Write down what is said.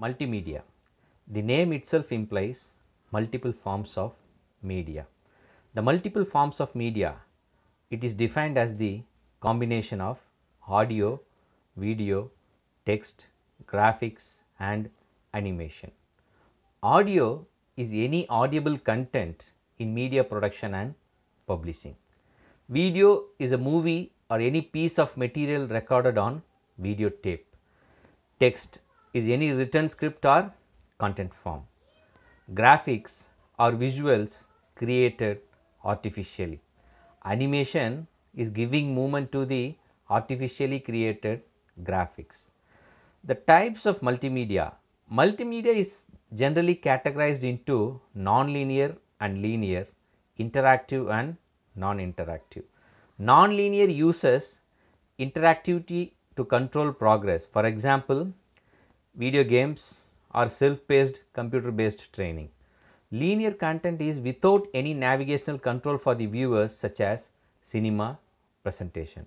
Multimedia. The name itself implies multiple forms of media. The multiple forms of media, it is defined as the combination of audio, video, text, graphics and animation. Audio is any audible content in media production and publishing. Video is a movie or any piece of material recorded on videotape. Text is any written script or content form. Graphics are visuals created artificially. Animation is giving movement to the artificially created graphics. The types of multimedia. Multimedia is generally categorized into non-linear and linear, interactive and non-interactive. Non-linear uses interactivity to control progress. For example, video games or self-paced computer-based training. Linear content is without any navigational control for the viewers such as cinema presentation.